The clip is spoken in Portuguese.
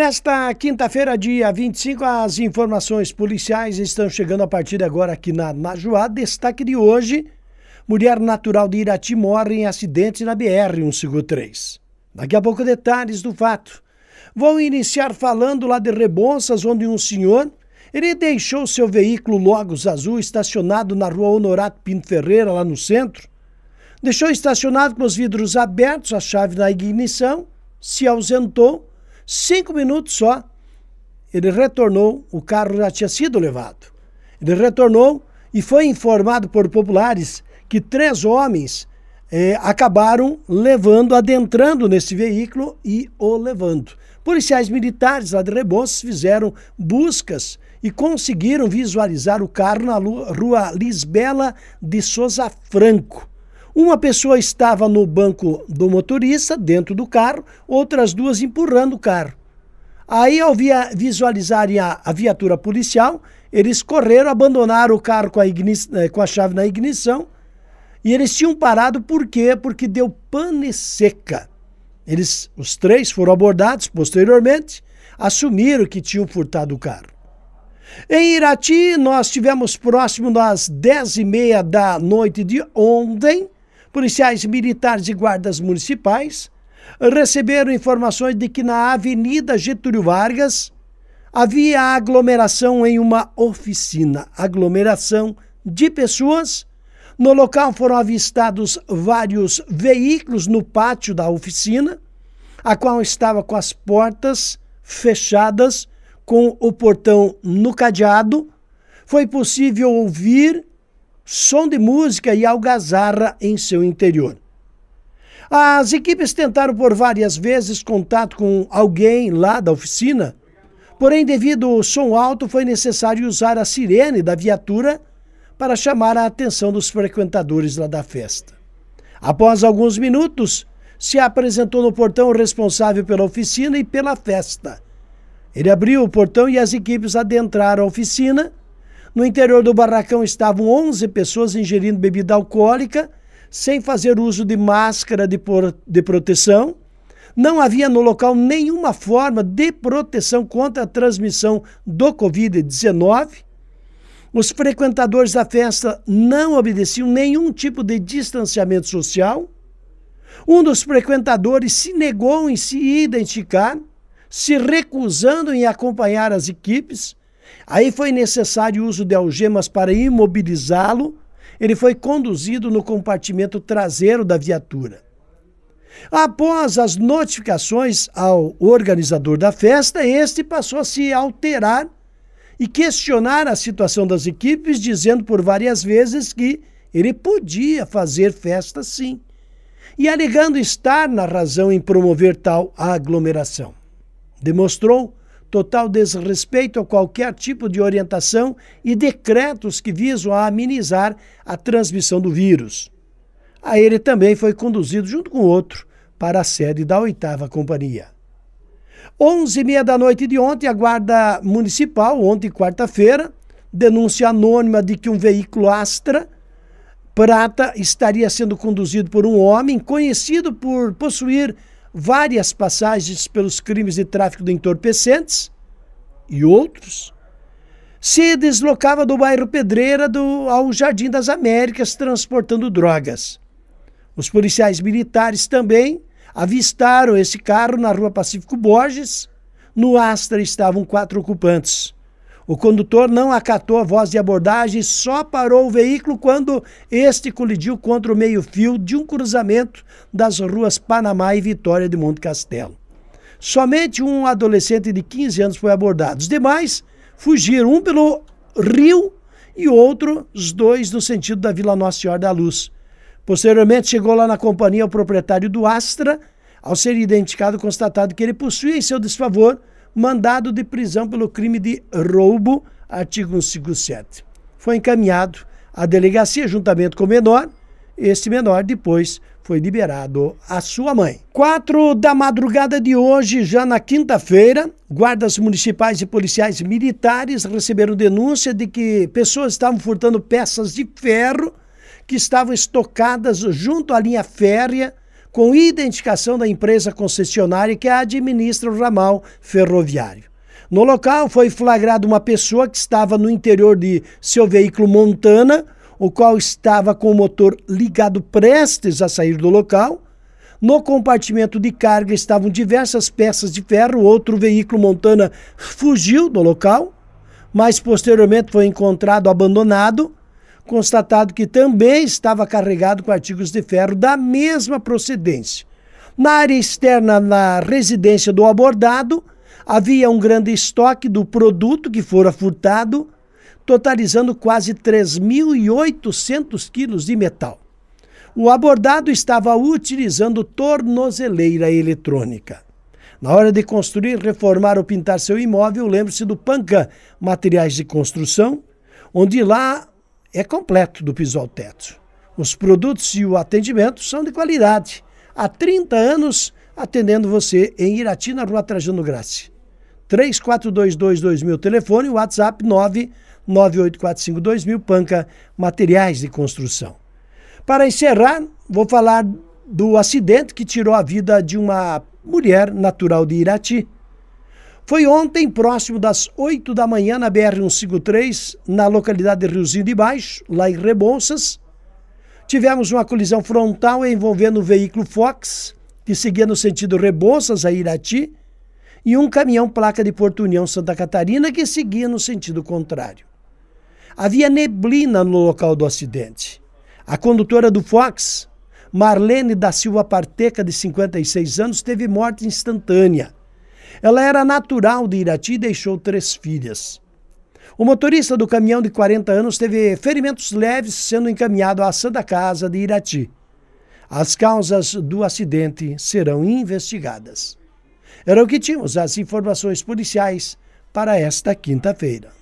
Nesta quinta-feira, dia 25, as informações policiais estão chegando a partir de agora aqui na Najuá. Destaque de hoje: mulher natural de Irati morre em acidente na BR-153. Daqui a pouco, detalhes do fato. Vão iniciar falando lá de rebonças onde um senhor ele deixou seu veículo Logos Azul estacionado na rua Honorato Pinto Ferreira, lá no centro. Deixou estacionado com os vidros abertos, a chave na ignição, se ausentou Cinco minutos só, ele retornou, o carro já tinha sido levado. Ele retornou e foi informado por populares que três homens eh, acabaram levando, adentrando nesse veículo e o levando. Policiais militares lá de Rebouças fizeram buscas e conseguiram visualizar o carro na rua Lisbela de Souza Franco. Uma pessoa estava no banco do motorista, dentro do carro, outras duas empurrando o carro. Aí, ao via, visualizarem a, a, viatura policial, eles correram, abandonaram o carro com a, eh, com a chave na ignição. E eles tinham parado por quê? Porque deu pane seca. Eles, os três foram abordados posteriormente, assumiram que tinham furtado o carro. Em Irati, nós tivemos próximo das 10 e meia da noite de ontem, policiais militares e guardas municipais receberam informações de que na Avenida Getúlio Vargas havia aglomeração em uma oficina, aglomeração de pessoas. No local foram avistados vários veículos no pátio da oficina, a qual estava com as portas fechadas, com o portão no cadeado. Foi possível ouvir som de música e algazarra em seu interior. As equipes tentaram por várias vezes contato com alguém lá da oficina, porém, devido ao som alto, foi necessário usar a sirene da viatura para chamar a atenção dos frequentadores lá da festa. Após alguns minutos, se apresentou no portão o responsável pela oficina e pela festa. Ele abriu o portão e as equipes adentraram a oficina no interior do barracão estavam 11 pessoas ingerindo bebida alcoólica, sem fazer uso de máscara de, por, de proteção. Não havia no local nenhuma forma de proteção contra a transmissão do Covid-19. Os frequentadores da festa não obedeciam nenhum tipo de distanciamento social. Um dos frequentadores se negou em se identificar, se recusando em acompanhar as equipes. Aí foi necessário o uso de algemas para imobilizá-lo. Ele foi conduzido no compartimento traseiro da viatura. Após as notificações ao organizador da festa, este passou a se alterar e questionar a situação das equipes, dizendo por várias vezes que ele podia fazer festa sim, e alegando estar na razão em promover tal aglomeração. Demonstrou total desrespeito a qualquer tipo de orientação e decretos que visam a amenizar a transmissão do vírus. A ele também foi conduzido, junto com outro, para a sede da oitava companhia. 11h30 da noite de ontem, a Guarda Municipal, ontem quarta-feira, denúncia anônima de que um veículo Astra prata estaria sendo conduzido por um homem conhecido por possuir várias passagens pelos crimes de tráfico de entorpecentes e outros. Se deslocava do bairro Pedreira do, ao Jardim das Américas transportando drogas. Os policiais militares também avistaram esse carro na rua Pacífico Borges. No Astra estavam quatro ocupantes. O condutor não acatou a voz de abordagem e só parou o veículo quando este colidiu contra o meio-fio de um cruzamento das ruas Panamá e Vitória de Monte Castelo. Somente um adolescente de 15 anos foi abordado. Os demais fugiram, um pelo rio e outro, os dois, no sentido da Vila Nossa Senhora da Luz. Posteriormente, chegou lá na companhia o proprietário do Astra. Ao ser identificado, constatado que ele possuía em seu desfavor mandado de prisão pelo crime de roubo, artigo 157. Foi encaminhado à delegacia juntamente com o menor. Este menor depois foi liberado à sua mãe. Quatro da madrugada de hoje, já na quinta-feira, guardas municipais e policiais militares receberam denúncia de que pessoas estavam furtando peças de ferro que estavam estocadas junto à linha férrea com identificação da empresa concessionária que administra o ramal ferroviário. No local foi flagrada uma pessoa que estava no interior de seu veículo Montana, o qual estava com o motor ligado prestes a sair do local. No compartimento de carga estavam diversas peças de ferro. Outro veículo Montana fugiu do local, mas posteriormente foi encontrado abandonado constatado que também estava carregado com artigos de ferro da mesma procedência. Na área externa, na residência do abordado, havia um grande estoque do produto que fora furtado, totalizando quase 3.800 quilos de metal. O abordado estava utilizando tornozeleira eletrônica. Na hora de construir, reformar ou pintar seu imóvel, lembre-se do Panca Materiais de Construção, onde lá é completo do piso ao teto. Os produtos e o atendimento são de qualidade. Há 30 anos atendendo você em Irati, na rua Trajano Grace. 34222000, telefone, WhatsApp 998452000, Panca Materiais de Construção. Para encerrar, vou falar do acidente que tirou a vida de uma mulher natural de Irati. Foi ontem, próximo das 8 da manhã, na BR-153, na localidade de Riozinho de Baixo, lá em Rebouças. Tivemos uma colisão frontal envolvendo o veículo Fox, que seguia no sentido Rebouças a Irati, e um caminhão placa de Porto União, Santa Catarina, que seguia no sentido contrário. Havia neblina no local do acidente. A condutora do Fox, Marlene da Silva Parteca, de 56 anos, teve morte instantânea. Ela era natural de Irati e deixou três filhas. O motorista do caminhão de 40 anos teve ferimentos leves sendo encaminhado à Santa Casa de Irati. As causas do acidente serão investigadas. Era o que tínhamos as informações policiais para esta quinta-feira.